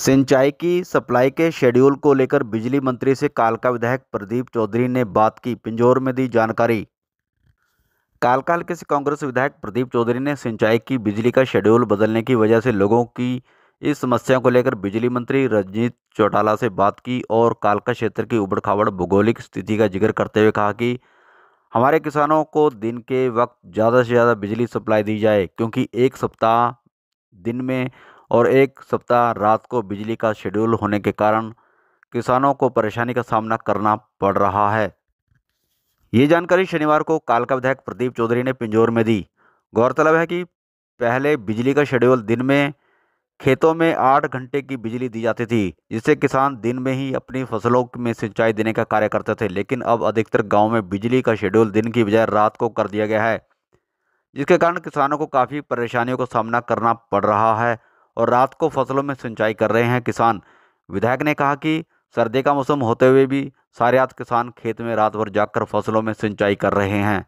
सिंचाई की सप्लाई के शेड्यूल को लेकर बिजली मंत्री से कालका विधायक प्रदीप चौधरी ने बात की पिंजौर में दी जानकारी कालका हल्के से कांग्रेस विधायक प्रदीप चौधरी ने सिंचाई की बिजली का शेड्यूल बदलने की वजह से लोगों की इस समस्या को लेकर बिजली मंत्री रजनीत चौटाला से बात की और कालका क्षेत्र की उबड़ खाबड़ भौगोलिक स्थिति का जिक्र करते हुए कहा कि हमारे किसानों को दिन के वक्त ज़्यादा से ज़्यादा बिजली सप्लाई दी जाए क्योंकि एक सप्ताह दिन में और एक सप्ताह रात को बिजली का शेड्यूल होने के कारण किसानों को परेशानी का सामना करना पड़ रहा है ये जानकारी शनिवार को कालका विधायक प्रदीप चौधरी ने पिंजौर में दी गौरतलब है कि पहले बिजली का शेड्यूल दिन में खेतों में आठ घंटे की बिजली दी जाती थी जिससे किसान दिन में ही अपनी फसलों में सिंचाई देने का कार्य करते थे लेकिन अब अधिकतर गाँव में बिजली का शेड्यूल दिन की बजाय रात को कर दिया गया है जिसके कारण किसानों को काफ़ी परेशानियों का सामना करना पड़ रहा है और रात को फसलों में सिंचाई कर रहे हैं किसान विधायक ने कहा कि सर्दी का मौसम होते हुए भी सारे आज किसान खेत में रात भर जाकर फसलों में सिंचाई कर रहे हैं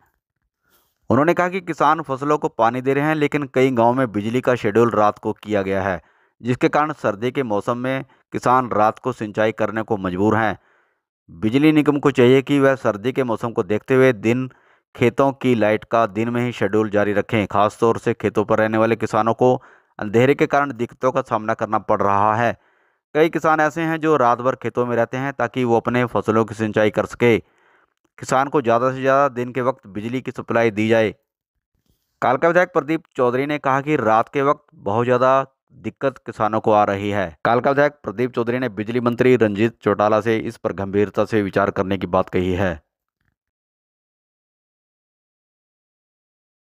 उन्होंने कहा कि किसान फसलों को पानी दे रहे हैं लेकिन कई गाँव में बिजली का शेड्यूल रात को किया गया है जिसके कारण सर्दी के मौसम में किसान रात को सिंचाई करने को मजबूर हैं बिजली निगम को चाहिए कि वह सर्दी के मौसम को देखते हुए दिन खेतों की लाइट का दिन में ही शेड्यूल जारी रखें खासतौर से खेतों पर रहने वाले किसानों को अंधेरे के कारण दिक्कतों का सामना करना पड़ रहा है कई किसान ऐसे हैं जो रात भर खेतों में रहते हैं ताकि वो अपने फसलों की सिंचाई कर सके किसान को ज़्यादा से ज़्यादा दिन के वक्त बिजली की सप्लाई दी जाए कालका विधायक प्रदीप चौधरी ने कहा कि रात के वक्त बहुत ज़्यादा दिक्कत किसानों को आ रही है कालका विधायक प्रदीप चौधरी ने बिजली मंत्री रंजीत चौटाला से इस पर गंभीरता से विचार करने की बात कही है